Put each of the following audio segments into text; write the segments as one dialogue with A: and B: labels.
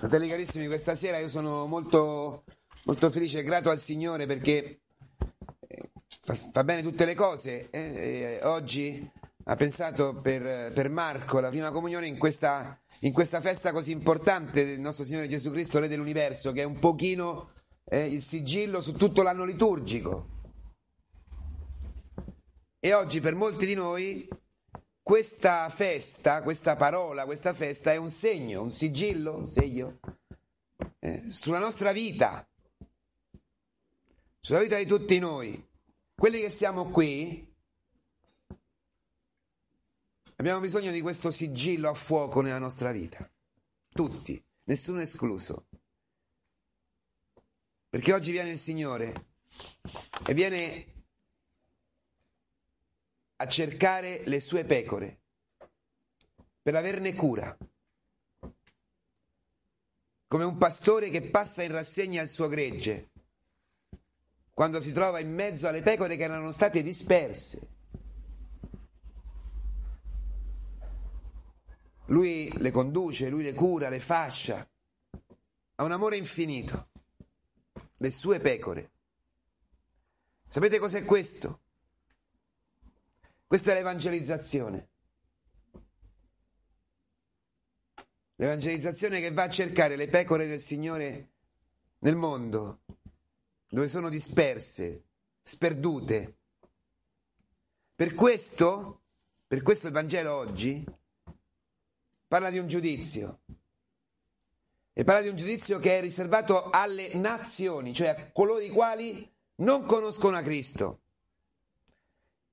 A: Fratelli carissimi, questa sera io sono molto, molto felice e grato al Signore perché eh, fa, fa bene tutte le cose. Eh? oggi ha pensato per, per, Marco la prima comunione in questa, in questa, festa così importante del nostro Signore Gesù Cristo, Re dell'Universo, che è un pochino eh, il sigillo su tutto l'anno liturgico. E oggi per molti di noi questa festa, questa parola, questa festa è un segno, un sigillo, un segno eh, sulla nostra vita, sulla vita di tutti noi. Quelli che siamo qui abbiamo bisogno di questo sigillo a fuoco nella nostra vita, tutti, nessuno escluso. Perché oggi viene il Signore e viene a cercare le sue pecore per averne cura. Come un pastore che passa in rassegna il suo gregge quando si trova in mezzo alle pecore che erano state disperse. Lui le conduce, lui le cura, le fascia. Ha un amore infinito. Le sue pecore. Sapete cos'è questo? Questa è l'evangelizzazione. L'evangelizzazione che va a cercare le pecore del Signore nel mondo, dove sono disperse, sperdute. Per questo, per questo il Vangelo oggi parla di un giudizio. E parla di un giudizio che è riservato alle nazioni, cioè a coloro i quali non conoscono a Cristo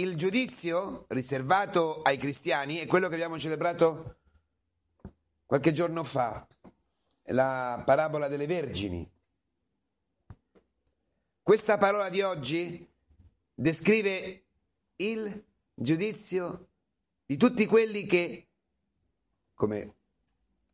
A: il giudizio riservato ai cristiani è quello che abbiamo celebrato qualche giorno fa, la parabola delle vergini. Questa parola di oggi descrive il giudizio di tutti quelli che, come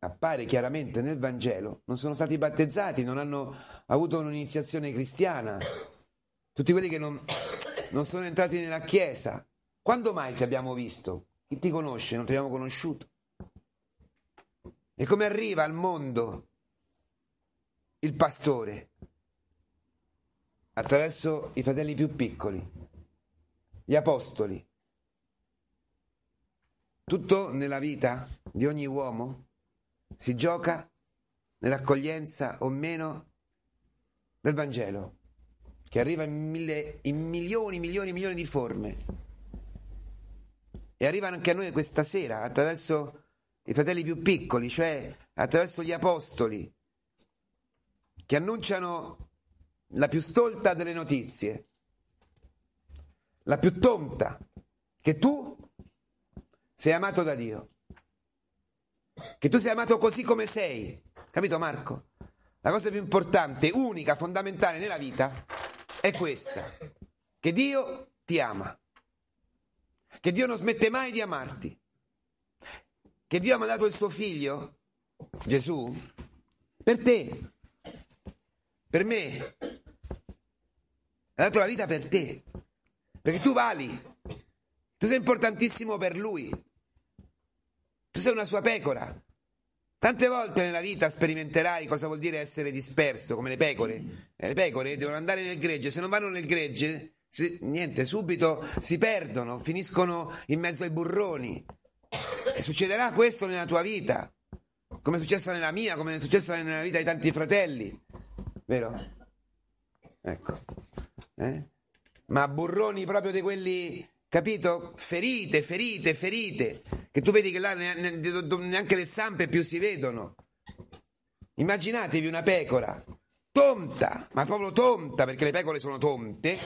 A: appare chiaramente nel Vangelo, non sono stati battezzati, non hanno avuto un'iniziazione cristiana, tutti quelli che non non sono entrati nella chiesa. Quando mai ti abbiamo visto? Chi ti conosce? Non ti abbiamo conosciuto. E come arriva al mondo il pastore? Attraverso i fratelli più piccoli, gli apostoli. Tutto nella vita di ogni uomo si gioca nell'accoglienza o meno del Vangelo che arriva in, mille, in milioni, milioni, milioni di forme. E arrivano anche a noi questa sera attraverso i fratelli più piccoli, cioè attraverso gli apostoli, che annunciano la più stolta delle notizie, la più tonta, che tu sei amato da Dio, che tu sei amato così come sei, capito Marco? La cosa più importante, unica, fondamentale nella vita è questa, che Dio ti ama, che Dio non smette mai di amarti, che Dio ha mandato il suo figlio, Gesù, per te, per me, ha dato la vita per te, perché tu vali, tu sei importantissimo per lui, tu sei una sua pecora. Tante volte nella vita sperimenterai cosa vuol dire essere disperso, come le pecore. Eh, le pecore devono andare nel gregge, se non vanno nel gregge, se, niente, subito si perdono, finiscono in mezzo ai burroni. E succederà questo nella tua vita, come è successo nella mia, come è successo nella vita di tanti fratelli. Vero? Ecco. Eh? Ma burroni proprio di quelli capito? Ferite, ferite, ferite, che tu vedi che là neanche le zampe più si vedono. Immaginatevi una pecora tonta, ma proprio tonta, perché le pecore sono tonte,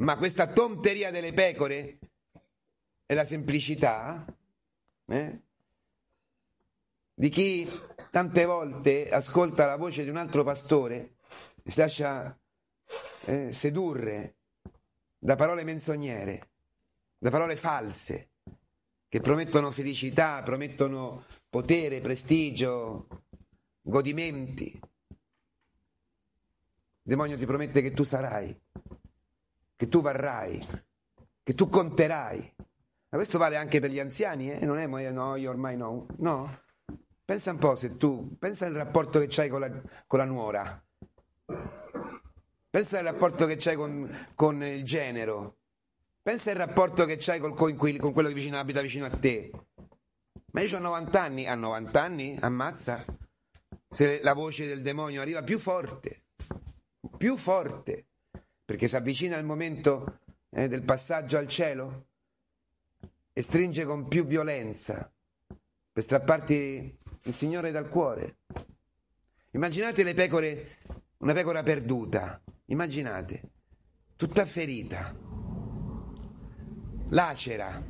A: ma questa tonteria delle pecore è la semplicità eh? di chi tante volte ascolta la voce di un altro pastore e si lascia eh, sedurre da parole menzogniere da parole false che promettono felicità, promettono potere, prestigio, godimenti. Il demonio ti promette che tu sarai, che tu varrai, che tu conterai. Ma questo vale anche per gli anziani, eh? Non è eh, no, io ormai no. No? Pensa un po' se tu, pensa al rapporto che c'hai con la, con la nuora. Pensa al rapporto che c'hai con, con il genero. Pensa al rapporto che hai con quello che vicino, abita vicino a te. Ma io ho 90 anni, a 90 anni ammazza. Se la voce del demonio arriva più forte, più forte, perché si avvicina al momento eh, del passaggio al cielo e stringe con più violenza per strapparti il Signore dal cuore. Immaginate le pecore, una pecora perduta, immaginate, tutta ferita lacera,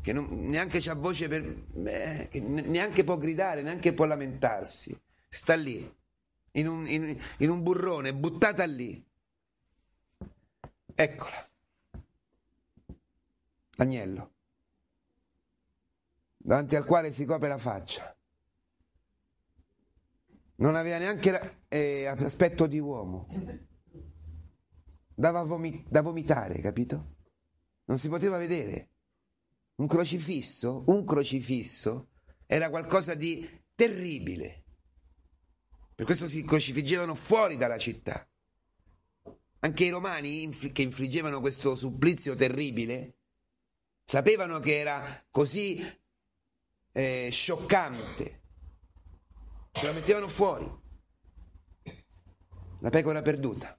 A: che non, neanche c'ha voce per, eh, neanche può gridare, neanche può lamentarsi, sta lì, in un, in, in un burrone, buttata lì. Eccola, agnello, davanti al quale si copre la faccia. Non aveva neanche eh, aspetto di uomo. Dava vomi- da vomitare, capito? non si poteva vedere. Un crocifisso, un crocifisso era qualcosa di terribile. Per questo si crocifiggevano fuori dalla città. Anche i romani che infliggevano questo supplizio terribile sapevano che era così eh, scioccante. Se la mettevano fuori. La pecora perduta.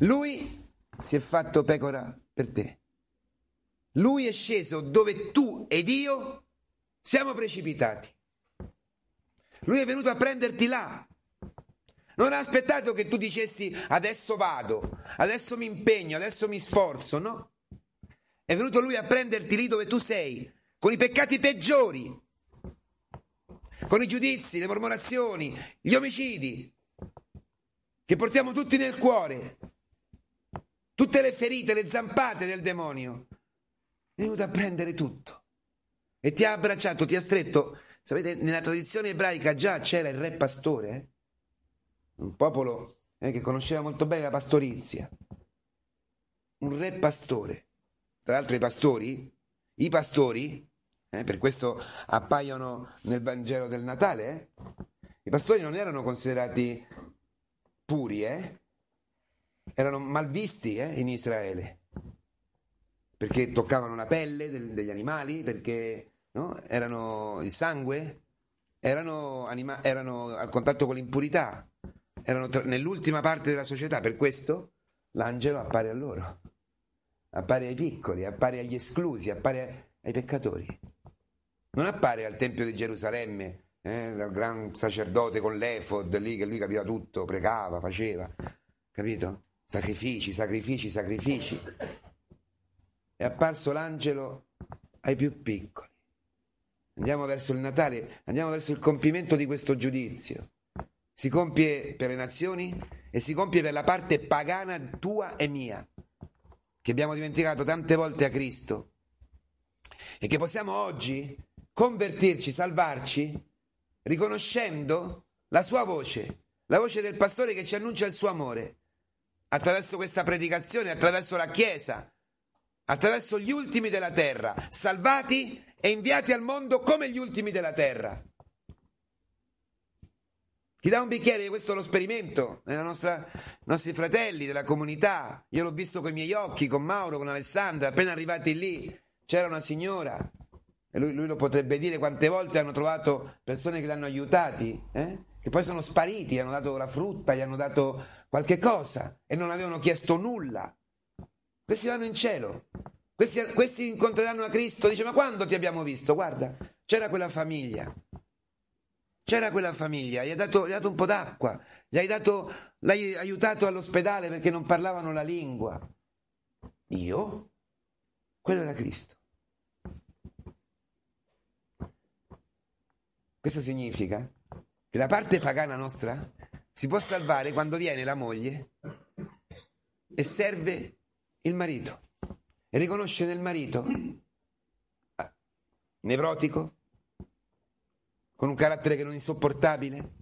A: Lui si è fatto pecora per te. Lui è sceso dove tu ed io siamo precipitati. Lui è venuto a prenderti là. Non ha aspettato che tu dicessi adesso vado, adesso mi impegno, adesso mi sforzo, no? È venuto lui a prenderti lì dove tu sei, con i peccati peggiori, con i giudizi, le mormorazioni, gli omicidi, che portiamo tutti nel cuore, tutte le ferite, le zampate del demonio è venuto a prendere tutto e ti ha abbracciato, ti ha stretto. Sapete, nella tradizione ebraica già c'era il re pastore, eh? un popolo eh, che conosceva molto bene la pastorizia, un re pastore. Tra l'altro i pastori, i pastori, eh, per questo appaiono nel Vangelo del Natale, eh, i pastori non erano considerati puri, eh? erano malvisti eh, in Israele perché toccavano la pelle del, degli animali, perché no? erano il sangue, erano, anima- erano al contatto con l'impurità, erano tra- nell'ultima parte della società, per questo l'angelo appare a loro, appare ai piccoli, appare agli esclusi, appare a- ai peccatori. Non appare al Tempio di Gerusalemme, eh, dal gran sacerdote con l'Efod, lì che lui capiva tutto, pregava, faceva, capito? Sacrifici, sacrifici, sacrifici è apparso l'angelo ai più piccoli. Andiamo verso il Natale, andiamo verso il compimento di questo giudizio. Si compie per le nazioni e si compie per la parte pagana tua e mia, che abbiamo dimenticato tante volte a Cristo e che possiamo oggi convertirci, salvarci, riconoscendo la sua voce, la voce del pastore che ci annuncia il suo amore, attraverso questa predicazione, attraverso la Chiesa, attraverso gli ultimi della terra, salvati e inviati al mondo come gli ultimi della terra. Ti dà un bicchiere, questo è lo sperimento dei nostri fratelli, della comunità. Io l'ho visto con i miei occhi, con Mauro, con Alessandra, appena arrivati lì c'era una signora, e lui, lui lo potrebbe dire quante volte hanno trovato persone che l'hanno aiutati, eh? che poi sono spariti, gli hanno dato la frutta, gli hanno dato qualche cosa e non avevano chiesto nulla. Questi vanno in cielo. Questi, questi incontreranno a Cristo. Dice, ma quando ti abbiamo visto? Guarda, c'era quella famiglia. C'era quella famiglia, gli hai dato, gli hai dato un po' d'acqua, gli hai dato, l'hai aiutato all'ospedale perché non parlavano la lingua. Io? Quello era Cristo. Questo significa che la parte pagana nostra si può salvare quando viene la moglie e serve il marito e riconosce nel marito ah, nevrotico, con un carattere che non è insopportabile,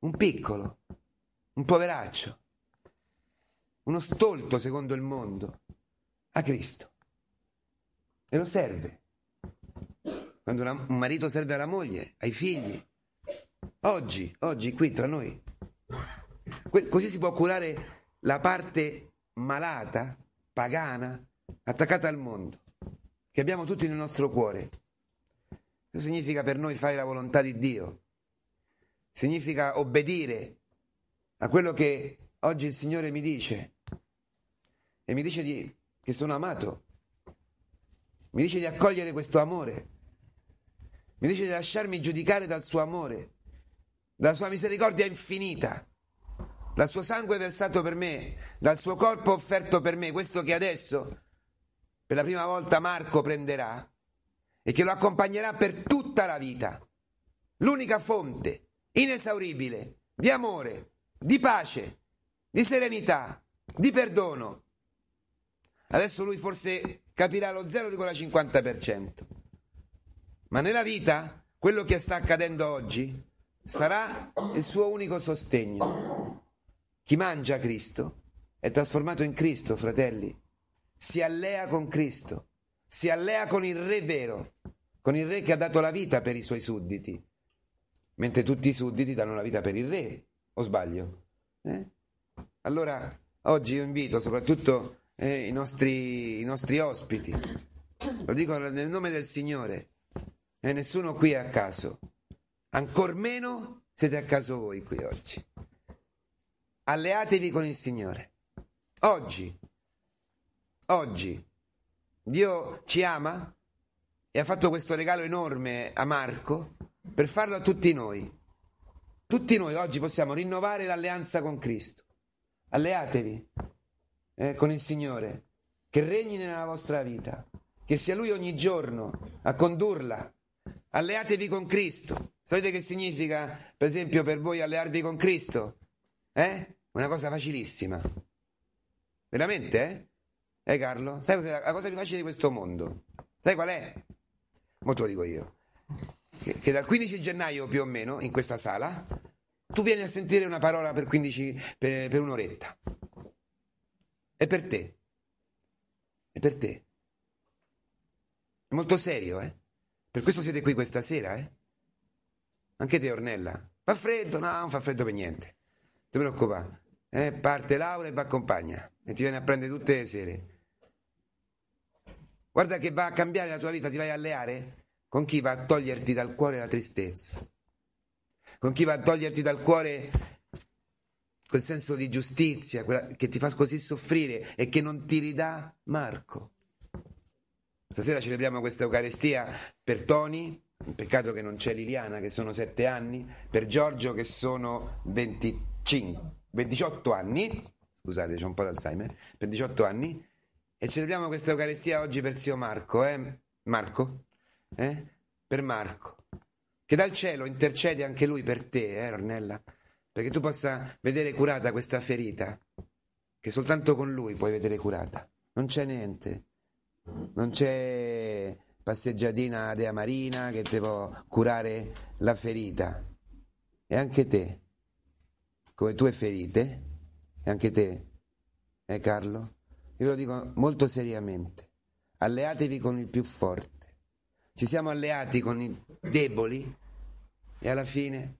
A: un piccolo, un poveraccio, uno stolto secondo il mondo, a Cristo. E lo serve. Quando la, un marito serve alla moglie, ai figli. Oggi, oggi qui tra noi. Que- così si può curare la parte malata, pagana, attaccata al mondo, che abbiamo tutti nel nostro cuore. Questo significa per noi fare la volontà di Dio, significa obbedire a quello che oggi il Signore mi dice e mi dice di, che sono amato, mi dice di accogliere questo amore, mi dice di lasciarmi giudicare dal suo amore, dalla sua misericordia infinita dal suo sangue versato per me, dal suo corpo offerto per me, questo che adesso per la prima volta Marco prenderà e che lo accompagnerà per tutta la vita. L'unica fonte inesauribile di amore, di pace, di serenità, di perdono. Adesso lui forse capirà lo 0,50%. Ma nella vita quello che sta accadendo oggi sarà il suo unico sostegno. Chi mangia Cristo è trasformato in Cristo, fratelli. Si allea con Cristo, si allea con il Re vero, con il Re che ha dato la vita per i suoi sudditi, mentre tutti i sudditi danno la vita per il Re, o sbaglio? Eh? Allora, oggi io invito soprattutto eh, i, nostri, i nostri ospiti, lo dico nel nome del Signore, e eh, nessuno qui è a caso, ancor meno siete a caso voi qui oggi alleatevi con il Signore. Oggi, oggi, Dio ci ama e ha fatto questo regalo enorme a Marco per farlo a tutti noi. Tutti noi oggi possiamo rinnovare l'alleanza con Cristo. Alleatevi eh, con il Signore, che regni nella vostra vita, che sia Lui ogni giorno a condurla. Alleatevi con Cristo. Sapete che significa, per esempio, per voi allearvi con Cristo? Eh? Una cosa facilissima. Veramente? Eh, eh Carlo? Sai cos'è la, cosa più facile di questo mondo? Sai qual è? Molto lo dico io. Che, che, dal 15 gennaio più o meno, in questa sala, tu vieni a sentire una parola per, 15, per, per un'oretta. È per te. È per te. È molto serio, eh? Per questo siete qui questa sera, eh? Anche te, Ornella. Fa freddo? No, non fa freddo per niente. Non Ti preoccupare eh, parte Laura e va accompagna e ti viene a prendere tutte le sere. Guarda che va a cambiare la tua vita, ti vai a alleare con chi va a toglierti dal cuore la tristezza, con chi va a toglierti dal cuore quel senso di giustizia che ti fa così soffrire e che non ti ridà Marco. Stasera celebriamo questa Eucaristia per Toni, peccato che non c'è Liliana che sono sette anni, per Giorgio che sono 25 per 18 anni, scusate c'è un po' d'Alzheimer, per 18 anni e celebriamo questa Eucaristia oggi per zio Marco, eh? Marco? Eh? Per Marco, che dal cielo intercede anche lui per te, eh Ornella, perché tu possa vedere curata questa ferita, che soltanto con lui puoi vedere curata, non c'è niente, non c'è passeggiatina dea Marina che ti può curare la ferita, e anche te come tue ferite, e anche te, eh Carlo, io lo dico molto seriamente, alleatevi con il più forte. Ci siamo alleati con i deboli e alla fine,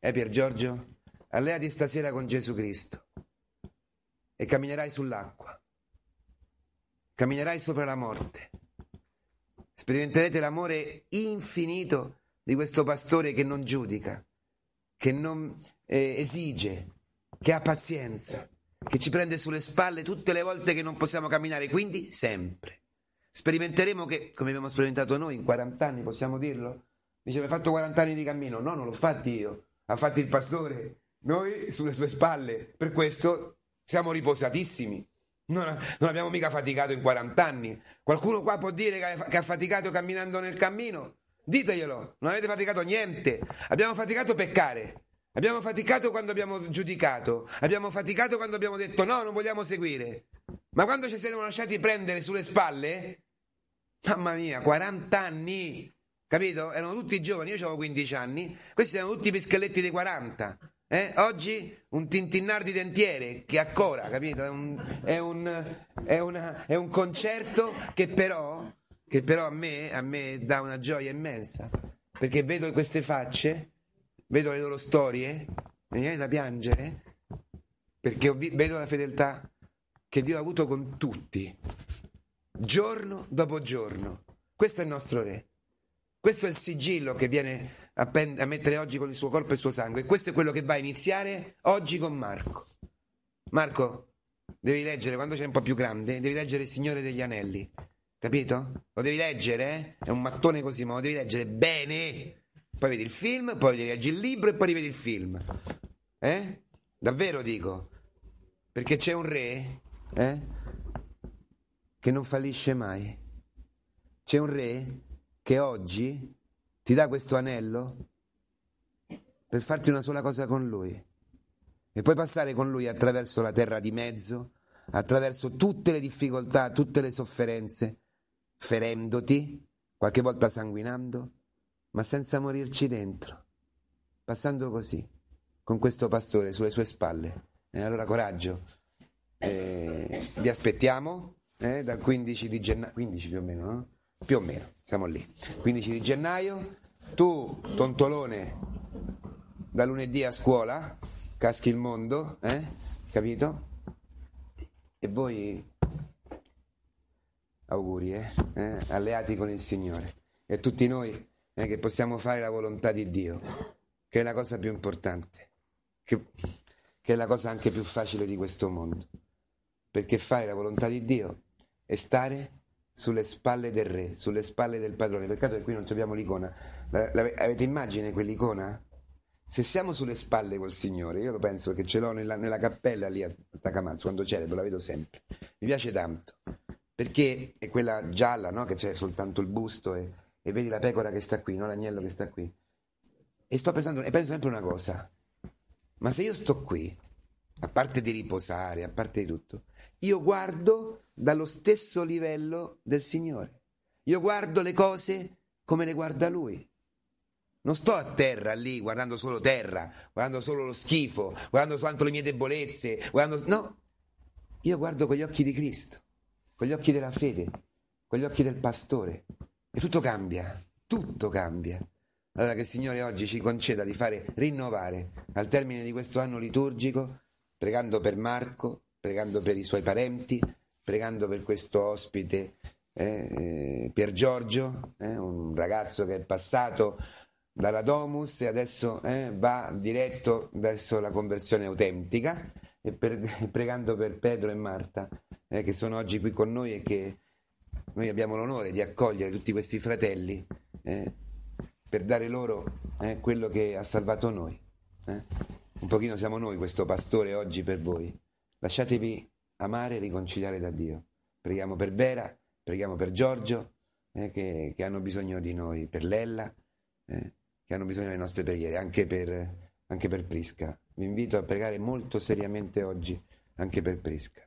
A: eh Pier Giorgio, alleati stasera con Gesù Cristo e camminerai sull'acqua, camminerai sopra la morte, sperimenterete l'amore infinito di questo pastore che non giudica, che non eh, esige, che ha pazienza, che ci prende sulle spalle tutte le volte che non possiamo camminare, quindi sempre. Sperimenteremo che, come abbiamo sperimentato noi in 40 anni, possiamo dirlo? Dice, hai fatto 40 anni di cammino? No, non l'ho fatto io, ha fatto il pastore, noi sulle sue spalle. Per questo siamo riposatissimi. Non, non abbiamo mica faticato in 40 anni. Qualcuno qua può dire che ha faticato camminando nel cammino? Diteglielo, non avete faticato niente. Abbiamo faticato peccare. Abbiamo faticato quando abbiamo giudicato. Abbiamo faticato quando abbiamo detto no, non vogliamo seguire. Ma quando ci siamo lasciati prendere sulle spalle, mamma mia, 40 anni, capito? Erano tutti giovani, io avevo 15 anni. Questi erano tutti pischelletti dei 40. Eh? Oggi un tintinnar di dentiere che ancora, capito? È un, è un, è una, è un concerto che però che però a me, a me dà una gioia immensa, perché vedo queste facce, vedo le loro storie, mi viene da piangere, perché vi, vedo la fedeltà che Dio ha avuto con tutti, giorno dopo giorno. Questo è il nostro Re. Questo è il sigillo che viene a, pen- a, mettere oggi con il suo corpo e il suo sangue. E questo è quello che va a iniziare oggi con Marco. Marco, devi leggere, quando sei un po' più grande, devi leggere Il Signore degli Anelli. Capito? Lo devi leggere? È un mattone così, ma lo devi leggere bene. Poi vedi il film, poi leggi il libro e poi rivedi il film. Eh? Davvero dico. Perché c'è un re, eh? Che non fallisce mai. C'è un re che oggi ti dà questo anello per farti una sola cosa con lui. E puoi passare con lui attraverso la terra di mezzo, attraverso tutte le difficoltà, tutte le sofferenze ferendoti, qualche volta sanguinando, ma senza morirci dentro, passando così, con questo pastore sulle sue spalle. Eh, allora coraggio, eh, vi aspettiamo eh, dal 15 di gennaio, 15 più o meno, no? Più o meno, siamo lì. 15 di gennaio, tu, Tontolone, da lunedì a scuola, caschi il mondo, eh, capito? E voi auguri, eh? eh? alleati con il Signore e tutti noi eh, che possiamo fare la volontà di Dio, che è la cosa più importante, che, che è la cosa anche più facile di questo mondo, perché fare la volontà di Dio è stare sulle spalle del re, sulle spalle del padrone. Peccato che qui non abbiamo l'icona. La, la, avete immagine quell'icona? Se siamo sulle spalle col Signore, io lo penso che ce l'ho nella, nella cappella lì a Takamatsu, quando c'è, la vedo sempre. Mi piace tanto perché è quella gialla no? che c'è soltanto il busto e, e, vedi la pecora che sta qui, no? l'agnello che sta qui. E sto pensando, e penso sempre una cosa, ma se io sto qui, a parte di riposare, a parte di tutto, io guardo dallo stesso livello del Signore, io guardo le cose come le guarda Lui. Non sto a terra lì guardando solo terra, guardando solo lo schifo, guardando soltanto le mie debolezze, guardando... no, io guardo con gli occhi di Cristo con gli occhi della fede, con gli occhi del pastore. E tutto cambia, tutto cambia. Allora che il Signore oggi ci conceda di fare rinnovare al termine di questo anno liturgico, pregando per Marco, pregando per i suoi parenti, pregando per questo ospite eh, eh Pier Giorgio, eh, un ragazzo che è passato dalla Domus e adesso eh, va diretto verso la conversione autentica, e per, pregando per Pedro e Marta eh, che sono oggi qui con noi e che noi abbiamo l'onore di accogliere tutti questi fratelli eh, per dare loro eh, quello che ha salvato noi. Eh. Un pochino siamo noi questo pastore oggi per voi. Lasciatevi amare e riconciliare da Dio. Preghiamo per Vera, preghiamo per Giorgio, eh, che, che, hanno bisogno di noi, per Lella, eh, che hanno bisogno delle nostre preghiere, anche per, anche per Prisca. Vi invito a pregare molto seriamente oggi anche per Prisca.